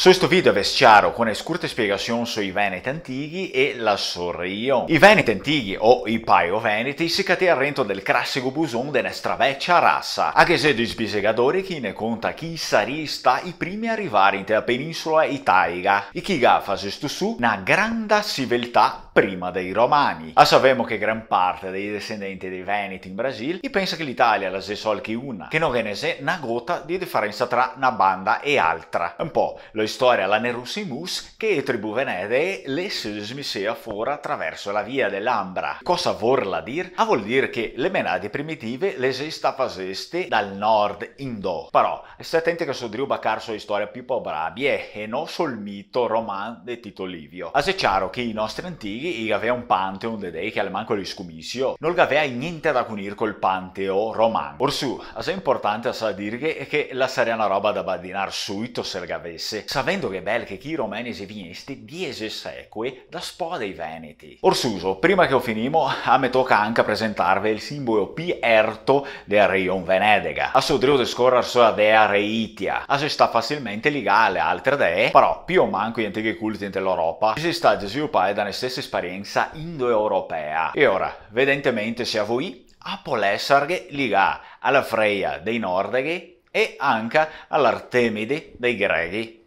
So questo video ves chiaro con escurte spiegazioni sui Veneti antichi e la sorrio. I Veneti antichi o i Paio Veneti si catea rento del classico buson della straveccia razza, anche se di sbisegadori chi ne conta chi sarista i primi a arrivare in te penisola Italica. e chi gaffa stu su una grande civiltà prima dei Romani. A sappiamo che gran parte dei discendenti dei Veneti in Brasil e pensa che l'Italia la se solchi una, che non che ne se una gota di differenza tra una banda e altra. Un po' lo storia la Nerusimus che tribù venere le se smisea fora attraverso la via dell'Ambra. Cosa vorla dir? A ah, vuol dire che le menadi primitive le sesta faseste dal nord in do. Però, state attenti che so driuba carso di storia più po' brabie eh, e non sul mito roman di Tito Livio. A se chiaro che i nostri antichi i aveva un pantheon de dei che al manco li scumissio, non aveva niente da cunir col panteo roman. Orsù, a se importante a sa dirghe che la sarebbe una roba da baddinar subito se l'avesse. Sa sapendo che bel che chi romenis vinisti, dieses seque da spodei veneti. Orsuso, prima che ho finimo, a me tocca anche presentarvi il simbolo P-erto del Rion Venedega. A suo drio discorrer sulla dea Reitia, a se sta facilmente legale a altre dee, però più o manco gli antichi culti dell'Europa si sta sviluppando sviluppare dalla stessa esperienza indoeuropea. E ora, vedentemente sia voi, a Polessarghe ligà alla Freia dei Nordeghi e anche all'Artemide dei Greghi.